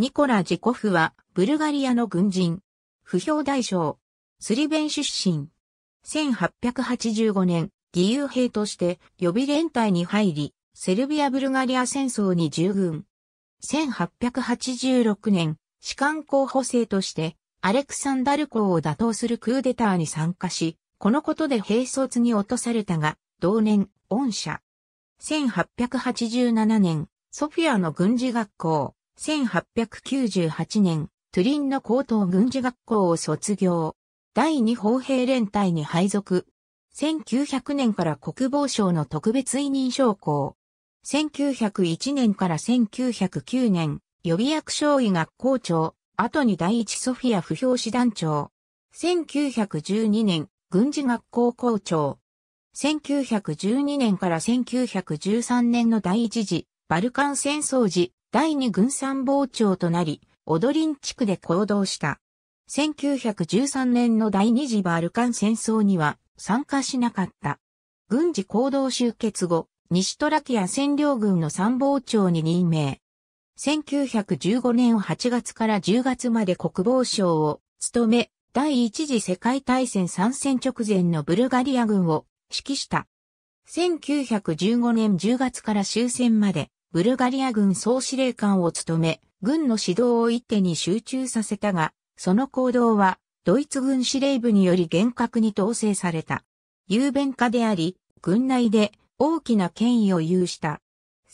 ニコラ・ジコフは、ブルガリアの軍人。不評大将。スリベン出身。1885年、義勇兵として予備連隊に入り、セルビア・ブルガリア戦争に従軍。1886年、士官候補生として、アレクサンダル公を打倒するクーデターに参加し、このことで兵卒に落とされたが、同年、恩赦。1887年、ソフィアの軍事学校、1898年、トゥリンの高等軍事学校を卒業。第二砲兵連隊に配属。1900年から国防省の特別委任将校。1901年から1909年、予備役少尉学校長、後に第一ソフィア不評師団長。1912年、軍事学校校長。1912年から1913年の第一次、バルカン戦争時、第二軍参謀長となり、オドリン地区で行動した。1913年の第二次バルカン戦争には参加しなかった。軍事行動集結後、西トラキア占領軍の参謀長に任命。1915年8月から10月まで国防省を務め、第一次世界大戦参戦直前のブルガリア軍を指揮した。1915年10月から終戦までブルガリア軍総司令官を務め、軍の指導を一手に集中させたが、その行動は、ドイツ軍司令部により厳格に統制された。雄弁家であり、軍内で大きな権威を有した。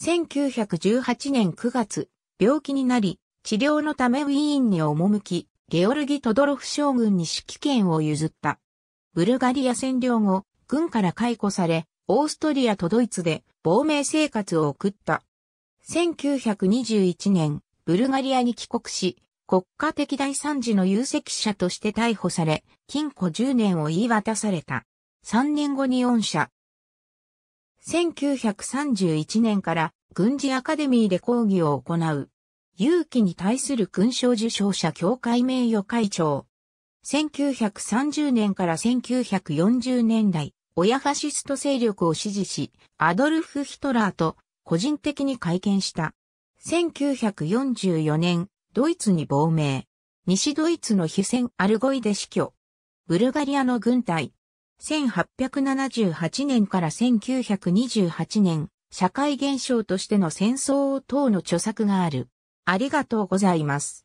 1918年9月、病気になり、治療のためウィーンに赴き、ゲオルギ・トドロフ将軍に指揮権を譲った。ブルガリア占領後、軍から解雇され、オーストリアとドイツで亡命生活を送った。1921年、ブルガリアに帰国し、国家的大惨事の有責者として逮捕され、禁錮10年を言い渡された。3年後に恩赦。1931年から軍事アカデミーで講義を行う。勇気に対する勲章受賞者協会名誉会長。1930年から1940年代、親ファシスト勢力を支持し、アドルフ・ヒトラーと個人的に会見した。1944年、ドイツに亡命。西ドイツのヒュセン・アルゴイで死去。ブルガリアの軍隊。1878年から1928年、社会現象としての戦争等の著作がある。ありがとうございます。